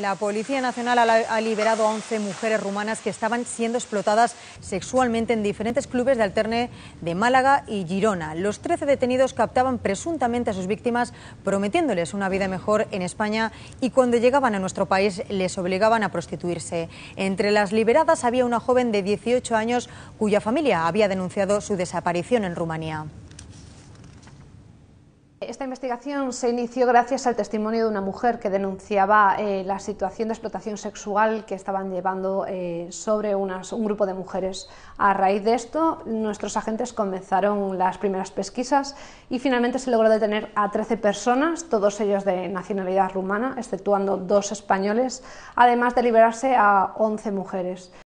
La Policía Nacional ha liberado a 11 mujeres rumanas que estaban siendo explotadas sexualmente en diferentes clubes de alterne de Málaga y Girona. Los 13 detenidos captaban presuntamente a sus víctimas prometiéndoles una vida mejor en España y cuando llegaban a nuestro país les obligaban a prostituirse. Entre las liberadas había una joven de 18 años cuya familia había denunciado su desaparición en Rumanía. Esta investigación se inició gracias al testimonio de una mujer que denunciaba eh, la situación de explotación sexual que estaban llevando eh, sobre un grupo de mujeres. A raíz de esto, nuestros agentes comenzaron las primeras pesquisas y finalmente se logró detener a 13 personas, todos ellos de nacionalidad rumana, exceptuando dos españoles, además de liberarse a 11 mujeres.